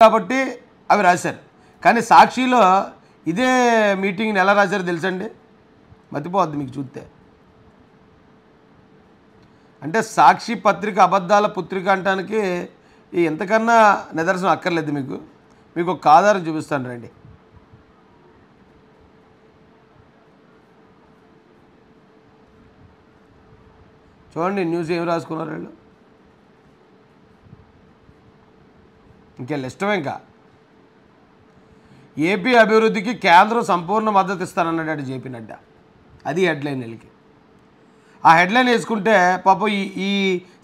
కాబట్టి అవి రాశారు కానీ సాక్షిలో ఇదే మీటింగ్ని ఎలా రాశారో తెలుసండి మతిపోద్ది మీకు చూస్తే అంటే సాక్షి పత్రిక అబద్ధాల పుత్రిక అంటానికి ఎంతకన్నా నిదర్శనం అక్కర్లేదు మీకు మీకు ఒక ఆధారం చూపిస్తాను రండి చూడండి న్యూస్ ఏం రాసుకున్నారు వీళ్ళు ఇంకెళ్ళి ఇష్టం ఇంకా ఏపీ అభివృద్ధికి కేంద్రం సంపూర్ణ మద్దతు ఇస్తానన్నాడు జేపీ నడ్డా అది హెడ్లైన్ వెళ్ళి ఆ హెడ్లైన్ వేసుకుంటే పాపం ఈ ఈ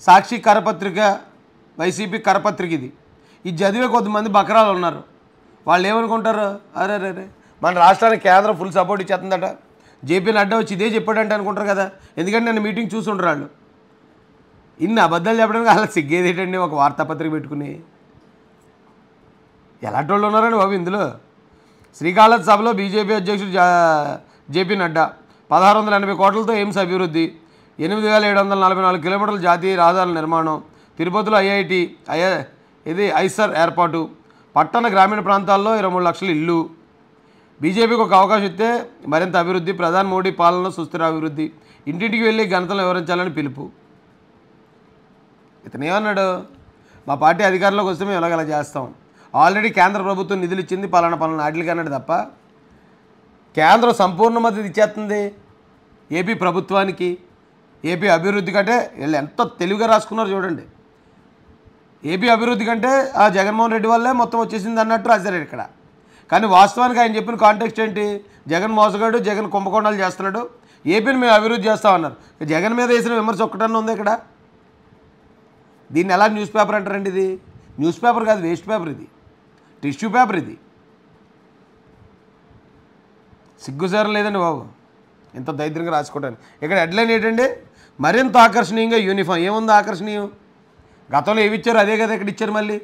సాక్షి కరపత్రిక వైసీపీ కరపత్రిక ఇది ఇది చదివే కొద్దిమంది బకరాలు ఉన్నారు వాళ్ళు ఏమనుకుంటారు అరే రే మన రాష్ట్రానికి కేంద్రం ఫుల్ సపోర్ట్ ఇచ్చేస్తుందట జేపీ నడ్డా వచ్చి ఇదే చెప్పాడంటే అనుకుంటారు కదా ఎందుకంటే నేను మీటింగ్ చూసుంటారు వాళ్ళు ఇన్ని అబద్ధాలు చెప్పడానికి అలా సిగ్గేది ఏంటండి ఒక వార్తాపత్రిక పెట్టుకుని ఎలాంటి వాళ్ళు ఉన్నారండి బాబు ఇందులో శ్రీకాళహస్తి సభలో బీజేపీ అధ్యక్షుడు జేపీ నడ్డా పదహారు వందల ఎనభై కోట్లతో ఎయిమ్స్ అభివృద్ధి ఎనిమిది వేల ఏడు వందల నలభై నాలుగు కిలోమీటర్ల జాతీయ రహదారుల నిర్మాణం తిరుపతిలో ఐఐటి ఐ ఇది ఐసర్ ఏర్పాటు పట్టణ గ్రామీణ ప్రాంతాల్లో ఇరవై మూడు లక్షల ఇల్లు బీజేపీకి ఒక అవకాశం ఇస్తే మరింత అభివృద్ధి ప్రధాని మోడీ పాలన సుస్థిర అభివృద్ధి ఇంటింటికి వెళ్ళి ఘనతలు వివరించాలని పిలుపు ఇతనేమన్నాడు మా పార్టీ అధికారంలోకి వస్తే మేము ఇలాగ చేస్తాం ఆల్రెడీ కేంద్ర ప్రభుత్వం నిధులు ఇచ్చింది పలానా పలానా వాటికి అన్నాడు తప్ప కేంద్రం సంపూర్ణ మద్దతు ఇచ్చేస్తుంది ఏపీ ప్రభుత్వానికి ఏపీ అభివృద్ధి కంటే వీళ్ళు ఎంత తెలివిగా రాసుకున్నారు చూడండి ఏపీ అభివృద్ధి కంటే ఆ జగన్మోహన్ రెడ్డి వల్లే మొత్తం వచ్చేసింది అన్నట్టు రాశారు ఇక్కడ కానీ వాస్తవానికి ఆయన చెప్పిన కాంటెక్స్ట్ ఏంటి జగన్ మోసగాడు జగన్ కుంభకోణాలు చేస్తున్నాడు ఏపీని మేము అభివృద్ధి చేస్తామన్నారు జగన్ మీద వేసిన విమర్శ ఒక్కటన్నా ఉంది ఇక్కడ దీన్ని ఎలా న్యూస్ పేపర్ అంటారండి ఇది న్యూస్ పేపర్ కాదు వేస్ట్ పేపర్ ఇది టిష్యూ పేపర్ ఇది సిగ్గుసారం లేదండి బాబు ఇంత దైద్రంగా రాసుకోవడానికి ఇక్కడ హెడ్లైన్ ఏంటండి మరింత ఆకర్షణీయంగా యూనిఫామ్ ఏముంది ఆకర్షణీయం గతంలో ఏవి ఇచ్చారు అదే కదా ఇక్కడ ఇచ్చారు మళ్ళీ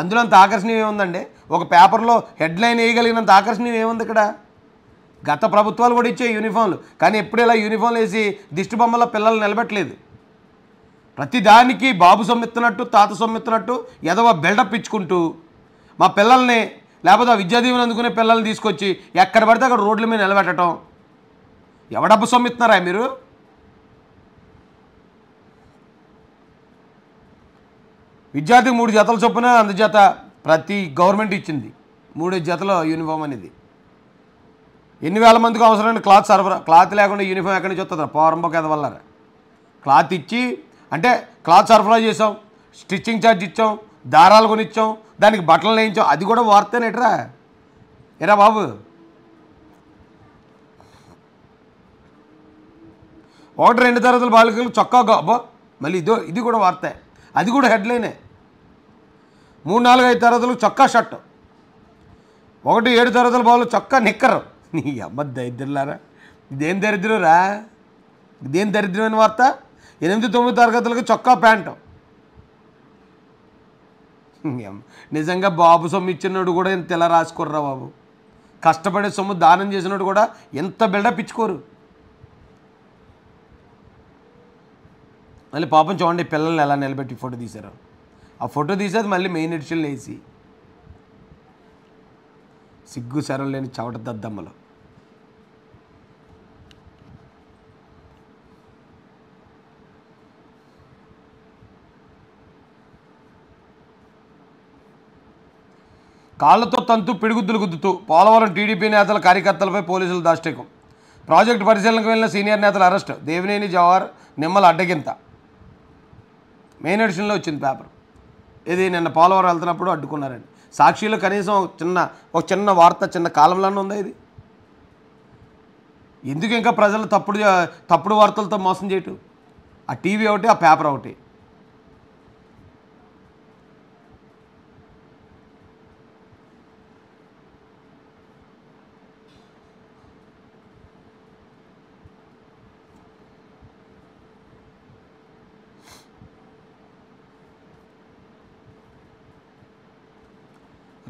అందులో అంత ఆకర్షణీయం ఏముందండి ఒక పేపర్లో హెడ్లైన్ వేయగలిగినంత ఆకర్షణీయం ఏముంది ఇక్కడ గత ప్రభుత్వాలు కూడా ఇచ్చే యూనిఫామ్లు కానీ ఎప్పుడు ఇలా యూనిఫామ్లు వేసి దిష్టి బొమ్మలో పిల్లలు నిలబెట్టలేదు ప్రతిదానికి బాబు సొమ్మెత్తినట్టు తాత సొమ్మిస్తున్నట్టు ఎదవ బిల్డప్ ఇచ్చుకుంటూ మా పిల్లల్ని లేకపోతే ఆ విద్యాదీవెన అందుకునే పిల్లల్ని తీసుకొచ్చి ఎక్కడ పడితే అక్కడ రోడ్ల మీద నిలబెట్టడం ఎవడబ్బు సొమ్మిస్తున్నారా మీరు విద్యార్థికి మూడు జతలు చొప్పున అందుచేత ప్రతి గవర్నమెంట్ ఇచ్చింది మూడు జతల యూనిఫామ్ అనేది ఎన్ని వేల మందికి అవసరమైన క్లాత్ సరఫరా క్లాత్ లేకుండా యూనిఫామ్ ఎక్కడి నుంచి వస్తుంది పోరంబోక వల్ల క్లాత్ ఇచ్చి అంటే క్లాత్ సరఫరా చేసాం స్టిచ్చింగ్ ఛార్జ్ ఇచ్చాం దారాలు కొనిచ్చాం దానికి బట్టలు వేయించాం అది కూడా ఎట్రా ఎరా బాబు ఒకటి రెండు తరగతుల బాలికలు చొక్కా అబ్బా మళ్ళీ ఇదో ఇది కూడా వార్తే అది కూడా హెడ్లైనే మూడు నాలుగు ఐదు తరగతులు చొక్కా షర్ట్ ఒకటి ఏడు తరగతుల బాలు చొక్కా నిక్కరు నీ అమ్మ దరిద్రులారా ఇదేం దరిద్రురా ఇదేం దరిద్రమైన వార్త ఎనిమిది తొమ్మిది తరగతులకు చొక్కా ప్యాంటు నిజంగా బాబు సొమ్ము ఇచ్చినోడు కూడా ఇంత ఎలా రాసుకోర్రా బాబు కష్టపడే సొమ్ము దానం చేసినోడు కూడా ఎంత బిల్డప్ ఇచ్చుకోరు మళ్ళీ పాపం చూడండి పిల్లల్ని ఎలా నిలబెట్టి ఫోటో తీశారు ఆ ఫోటో తీసేది మళ్ళీ మెయిన్ ఎడిషన్లు వేసి సిగ్గు సరం లేని చవట దద్దమ్మలో కాళ్లతో తంతు పిడుగుద్దులు గుద్దుతూ పోలవరం టీడీపీ నేతల కార్యకర్తలపై పోలీసులు దాష్టికం ప్రాజెక్టు పరిశీలనకు వెళ్లిన సీనియర్ నేతల అరెస్ట్ దేవినేని జవహర్ నిమ్మల అడ్డగింత మెయిన్ ఎడిషన్లో వచ్చింది పేపర్ ఇది నిన్న పోలవరం వెళ్తున్నప్పుడు అడ్డుకున్నారండి సాక్షిలో కనీసం చిన్న ఒక చిన్న వార్త చిన్న కాలంలోనే ఉందా ఇది ఎందుకు ఇంకా ప్రజలు తప్పుడు తప్పుడు వార్తలతో మోసం చేయటం ఆ టీవీ ఒకటి ఆ పేపర్ ఒకటి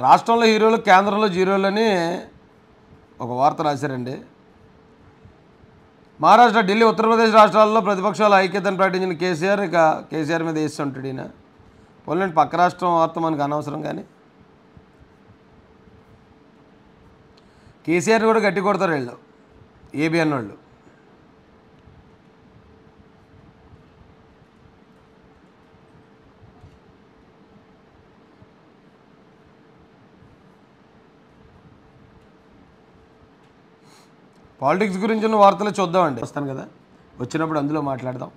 రాష్ట్రంలో హీరోలు కేంద్రంలో జీరోలు అని ఒక వార్త రాశారండి మహారాష్ట్ర ఢిల్లీ ఉత్తరప్రదేశ్ రాష్ట్రాల్లో ప్రతిపక్షాలు ఐక్యతను ప్రకటించిన కేసీఆర్ ఇక కేసీఆర్ మీద వేస్తుంటాడు ఈయన పోలండి పక్క రాష్ట్రం వార్త మనకు అనవసరం కానీ కేసీఆర్ కూడా గట్టి కొడతారు వీళ్ళు ఏబిఎన్ వాళ్ళు పాలిటిక్స్ గురించి ఉన్న వార్తలు చూద్దామండి వస్తాను కదా వచ్చినప్పుడు అందులో మాట్లాడదాం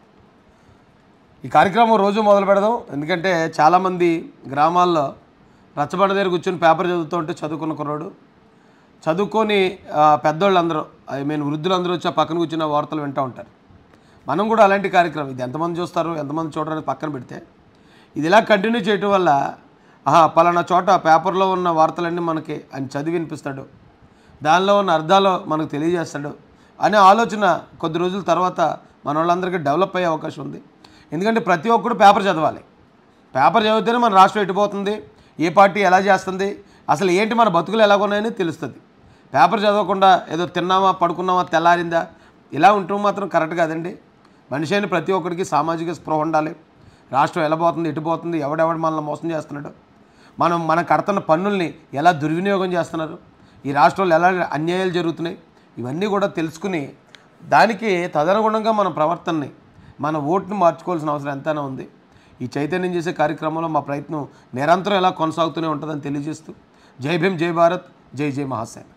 ఈ కార్యక్రమం రోజు మొదలు పెడదాం ఎందుకంటే చాలామంది గ్రామాల్లో రచ్చబండ దగ్గర కూర్చొని పేపర్ చదువుతూ ఉంటే చదువుకున్న కుర్రాడు చదువుకొని అందరూ ఐ మీన్ వృద్ధులందరూ వచ్చి పక్కన కూర్చున్న వార్తలు వింటూ ఉంటారు మనం కూడా అలాంటి కార్యక్రమం ఇది ఎంతమంది చూస్తారు ఎంతమంది చూడడానికి పక్కన పెడితే ఇది ఇలా కంటిన్యూ చేయటం వల్ల ఆహా పలానా చోట పేపర్లో ఉన్న వార్తలన్నీ మనకి ఆయన చదివి వినిపిస్తాడు దానిలో ఉన్న అర్థాలు మనకు తెలియజేస్తాడు అనే ఆలోచన కొద్ది రోజుల తర్వాత మన వాళ్ళందరికీ డెవలప్ అయ్యే అవకాశం ఉంది ఎందుకంటే ప్రతి ఒక్కడు పేపర్ చదవాలి పేపర్ చదివితేనే మన రాష్ట్రం ఎటుపోతుంది ఏ పార్టీ ఎలా చేస్తుంది అసలు ఏంటి మన బతుకులు ఎలాగున్నాయని తెలుస్తుంది పేపర్ చదవకుండా ఏదో తిన్నామా పడుకున్నామా తెల్లారిందా ఇలా ఉంటూ మాత్రం కరెక్ట్ కాదండి మనిషి అయిన ప్రతి ఒక్కరికి సామాజిక స్పృహ ఉండాలి రాష్ట్రం ఎలా పోతుంది ఎటుపోతుంది ఎవడెవడు మనల్ని మోసం చేస్తున్నాడు మనం మనం కడుతున్న పన్నుల్ని ఎలా దుర్వినియోగం చేస్తున్నారు ఈ రాష్ట్రంలో ఎలా అన్యాయాలు జరుగుతున్నాయి ఇవన్నీ కూడా తెలుసుకుని దానికి తదనుగుణంగా మన ప్రవర్తనని మన ఓటును మార్చుకోవాల్సిన అవసరం ఎంతైనా ఉంది ఈ చైతన్యం చేసే కార్యక్రమంలో మా ప్రయత్నం నిరంతరం ఎలా కొనసాగుతూనే ఉంటుందని తెలియజేస్తూ జై భీమ్ జై భారత్ జై జై మహాసేన